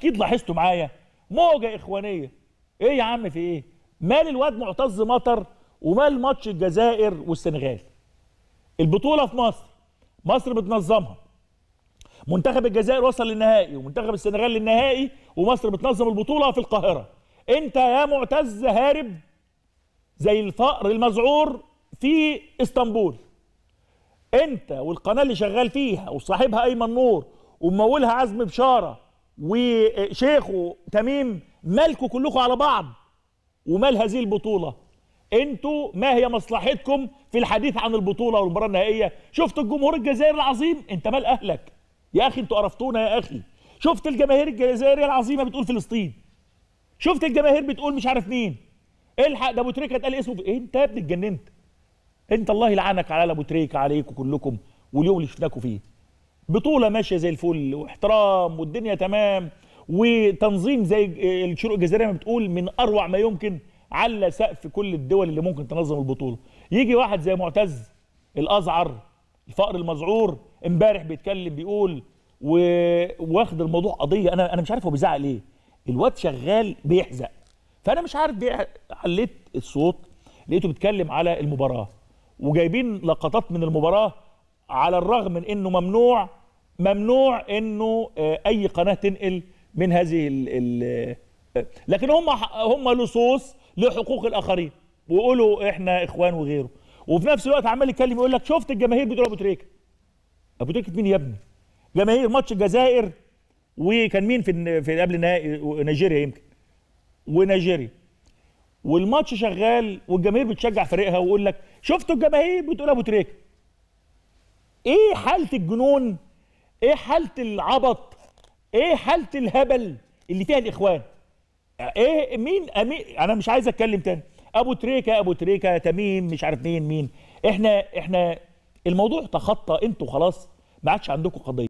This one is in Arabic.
اكيد لاحظتوا معايا موجه اخوانيه ايه يا عم في ايه مال الواد معتز مطر ومال ماتش الجزائر والسنغال البطوله في مصر مصر بتنظمها منتخب الجزائر وصل للنهائي ومنتخب السنغال للنهائي ومصر بتنظم البطوله في القاهره انت يا معتز هارب زي الفأر المذعور في اسطنبول انت والقناه اللي شغال فيها وصاحبها ايمن نور وممولها عزمي بشاره وشيخه تميم مالكوا كلكم على بعض ومال هذه البطولة انتوا ما هي مصلحتكم في الحديث عن البطولة والمباراة النهائية شفت الجمهور الجزائري العظيم انت مال اهلك يا اخي انتوا قرفتونا يا اخي شفت الجماهير الجزائرية العظيمة بتقول فلسطين شفت الجماهير بتقول مش عارف مين الحق ده ابو تريكه اتقال اسمه في... انت يا ابني اتجننت انت الله يلعنك على ابو تريكه عليكم كلكم واليوم اللي شفناكم فيه بطوله ماشيه زي الفل واحترام والدنيا تمام وتنظيم زي الشروق الجزائريه ما بتقول من اروع ما يمكن على سقف كل الدول اللي ممكن تنظم البطوله يجي واحد زي معتز الازعر الفقر المذعور امبارح بيتكلم بيقول واخد الموضوع قضيه انا انا مش عارف هو بيزعق ليه الواد شغال بيحزق فانا مش عارف ليه حليت الصوت لقيته بيتكلم على المباراه وجايبين لقطات من المباراه على الرغم من انه ممنوع ممنوع انه آه، اي قناه تنقل من هذه ال ال آه، لكن هم هم لصوص لحقوق الاخرين ويقولوا احنا اخوان وغيره وفي نفس الوقت عمال يتكلم يقول لك شفت الجماهير بتقول ابو تريكه ابو تريكه مين يا ابني جماهير ماتش الجزائر وكان مين في في قبل النهائي نيجيريا يمكن ونيجيريا والماتش شغال والجماهير بتشجع فريقها ويقول لك شفتوا الجماهير بتقول ابو تريكه ايه حاله الجنون ايه حاله العبط ايه حاله الهبل اللي فيها الاخوان ايه مين أمين انا مش عايز اتكلم تاني ابو تريكه ابو تريكه تميم مش عارف مين مين احنا احنا الموضوع تخطى انتوا خلاص ما عادش عندكم قضيه